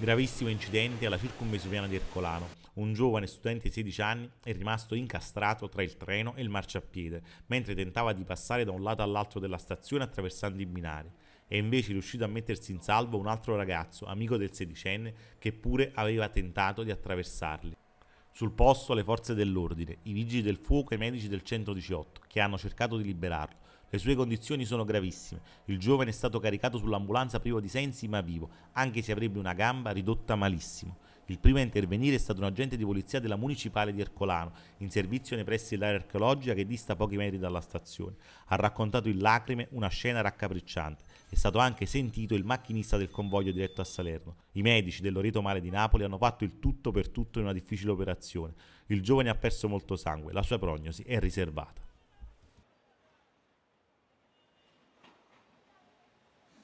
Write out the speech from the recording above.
Gravissimo incidente alla circunvesuviana di Ercolano. Un giovane studente di 16 anni è rimasto incastrato tra il treno e il marciapiede mentre tentava di passare da un lato all'altro della stazione attraversando i binari. È invece riuscito a mettersi in salvo un altro ragazzo, amico del sedicenne, che pure aveva tentato di attraversarli. Sul posto le forze dell'ordine, i vigili del fuoco e i medici del 118, che hanno cercato di liberarlo, le sue condizioni sono gravissime. Il giovane è stato caricato sull'ambulanza privo di sensi ma vivo, anche se avrebbe una gamba ridotta malissimo. Il primo a intervenire è stato un agente di polizia della municipale di Ercolano, in servizio nei pressi dell'area archeologica che dista pochi metri dalla stazione. Ha raccontato in lacrime una scena raccapricciante. È stato anche sentito il macchinista del convoglio diretto a Salerno. I medici dell'Oreto Loreto Male di Napoli hanno fatto il tutto per tutto in una difficile operazione. Il giovane ha perso molto sangue, la sua prognosi è riservata.